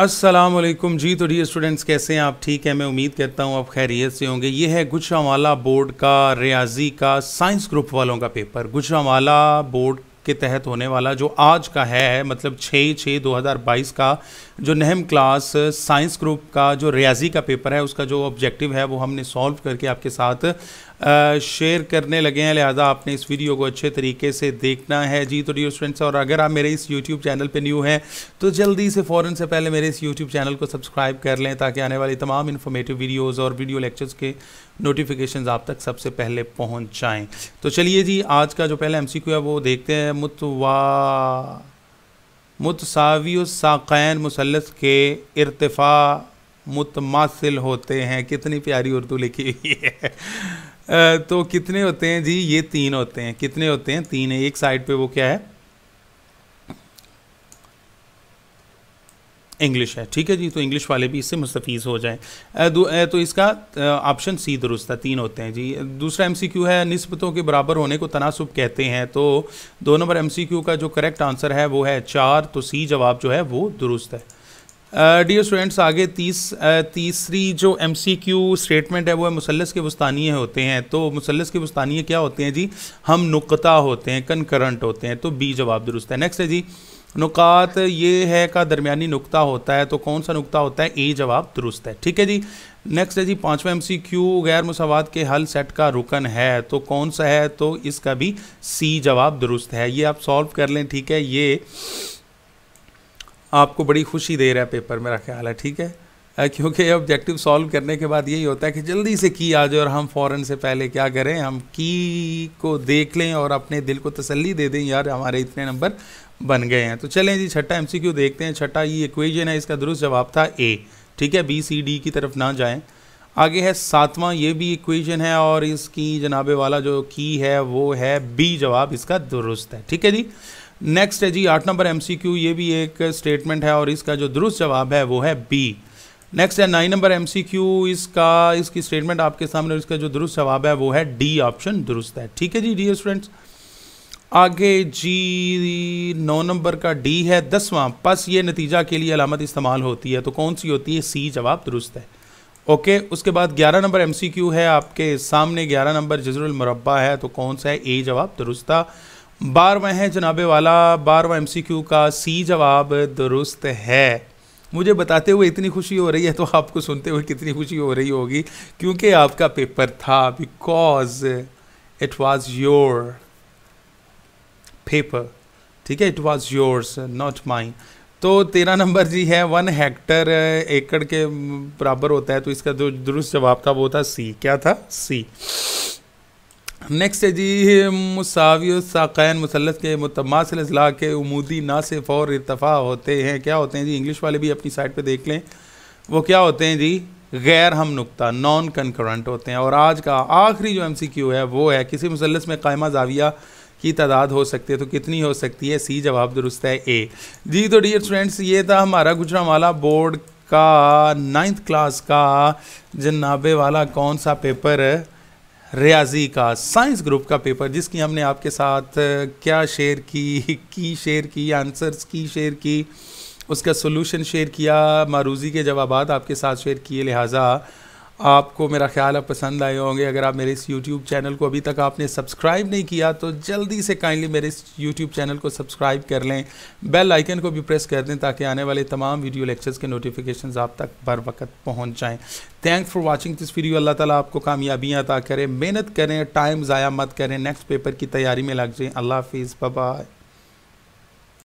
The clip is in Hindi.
असलम जी तो डियर स्टूडेंट्स कैसे हैं आप ठीक है मैं उम्मीद करता हूं आप खैरियत से होंगे ये है गुजरावाला बोर्ड का रियाजी का साइंस ग्रुप वालों का पेपर गुजरावाला बोर्ड के तहत होने वाला जो आज का है मतलब 6 छः बाईस का जो नहम क्लास साइंस ग्रुप का जो रियाजी का पेपर है उसका जो ऑब्जेक्टिव है वो हमने सॉल्व करके आपके साथ शेयर करने लगे हैं लिहाजा आपने इस वीडियो को अच्छे तरीके से देखना है जी तो डियर स्टूडेंट्स और अगर आप मेरे इस यूट्यूब चैनल पे न्यू हैं तो जल्दी से फ़ौरन से पहले मेरे इस यूट्यूब चैनल को सब्सक्राइब कर लें ताकि आने वाली तमाम इन्फॉर्मेटिव वीडियोज़ और वीडियो लेक्चर्स के नोटिफिकेशन आप तक सबसे पहले पहुँच जाएँ तो चलिए जी आज का जो पहला एम है वो देखते हैं मुतवा मतसावीसाक़ैन मुसलस के इरतफ़ा मुतमासिल होते हैं कितनी प्यारी उर्दू लिखी हुई है तो कितने होते हैं जी ये तीन होते हैं कितने होते हैं तीन है एक साइड पे वो क्या है इंग्लिश है ठीक है जी तो इंग्लिश वाले भी इससे मुस्तफ़ हो जाएँ तो इसका ऑप्शन सी दुरुस्त है तीन होते हैं जी दूसरा एम है नस्बतों के बराबर होने को तनासब कहते हैं तो दो नंबर एम का जो करेक्ट आंसर है वो है चार तो सी जवाब जो है वो दुरुस्त है डियर uh, स्टूडेंट्स आगे तीस uh, तीसरी जो एम सी क्यू स्टेटमेंट है वो है मुसलस के वस्तानिए होते हैं तो मुसलस के वस्तानिए क्या होते हैं जी हम नुकता होते हैं कनकरंट होते हैं तो बी जवाब दुरुस्त है नेक्स्ट है जी नुकात ये है का दरमियानी नुकता होता है तो कौन सा नुकता होता है ए जवाब दुरुस्त है ठीक है जी नेक्स्ट है जी पाँचवा एम सी क्यू गैर मसावत के हल सेट का रुकन है तो कौन सा है तो इसका भी सी जवाब दुरुस्त है ये आप सॉल्व कर लें ठीक है ये आपको बड़ी खुशी दे रहा है पेपर मेरा ख्याल है ठीक है क्योंकि ऑब्जेक्टिव सॉल्व करने के बाद यही होता है कि जल्दी से की आ जाए और हम फ़ौरन से पहले क्या करें हम की को देख लें और अपने दिल को तसल्ली दे दें यार हमारे इतने नंबर बन गए हैं तो चलें जी छठा एमसीक्यू देखते हैं छठा ये इक्वेजन है इसका दुरुस्त जवाब था ए ठीक है बी सी डी की तरफ ना जाएँ आगे है सातवां ये भी इक्वेजन है और इसकी जनाबे वाला जो की है वो है बी जवाब इसका दुरुस्त है ठीक है जी नेक्स्ट है जी आठ नंबर एमसीक्यू ये भी एक स्टेटमेंट है और इसका जो दुरुस्त जवाब है वो है बी नेक्स्ट है नाइन नंबर एमसीक्यू इसका इसकी स्टेटमेंट आपके सामने इसका जो दुरुस्त जवाब है वो है डी ऑप्शन दुरुस्त है ठीक है जी डी स्टूडेंट्स आगे जी नौ नंबर का डी है दसवां पस ये नतीजा के लिए अलामत इस्तेमाल होती है तो कौन सी होती है सी जवाब दुरुस्त है ओके उसके बाद ग्यारह नंबर एम है आपके सामने ग्यारह नंबर जजरुल मुरबा है तो कौन सा है ए जवाब दुरुस्त बारहवें हैं जनाबे वाला बारहवा एम का सी जवाब दुरुस्त है मुझे बताते हुए इतनी खुशी हो रही है तो आपको सुनते हुए कितनी खुशी हो रही होगी क्योंकि आपका पेपर था because it was your paper ठीक है it was yours not mine तो तेरह नंबर जी है वन हेक्टर एकड़ के बराबर होता है तो इसका जो दुरुस्त जवाब था वो था सी क्या था सी नेक्स्ट है जी मुसावियन साकैन मुसलत के मुतमासिल अजला के उमूदी नासिफ और इतफ़ा होते हैं क्या होते हैं जी इंग्लिश वाले भी अपनी साइड पे देख लें वो क्या होते हैं जी गैर हम नुकता नॉन कनकरेंट होते हैं और आज का आखिरी जो एम सी क्यू है वो है किसी मुसलस में कायमा जाविया की तादाद हो सकती है तो कितनी हो सकती है सी जवाब दुरुस्त है ए जी तो डियर स्टूडेंट्स ये था हमारा गुजरावाला बोर्ड का नाइन्थ क्लास का जनाबे वाला कौन सा पेपर है रियाजी का साइंस ग्रुप का पेपर जिसकी हमने आपके साथ क्या शेयर की की शेयर की आंसर्स की शेयर की उसका सोल्यूशन शेयर किया मारूजी के जवाब आपके साथ शेयर किए लिहाजा आपको मेरा ख्याल है पसंद आए होंगे अगर आप मेरे इस यूट्यूब चैनल को अभी तक आपने सब्सक्राइब नहीं किया तो जल्दी से काइंडली मेरे इस यूट्यूब चैनल को सब्सक्राइब कर लें बेल आइकन को भी प्रेस कर दें ताकि आने वाले तमाम वीडियो लेक्चर्स के नोटिफिकेशन आप तक बर वक्त पहुँच जाएँ thanks for watching this video Allah ताली आपको कामयाबियाँ अदा करें मेहनत करें टाइम ज़ाया मत करें नेक्स्ट पेपर की तैयारी में लग जाएँ अल्लाह हाफिज़ बाय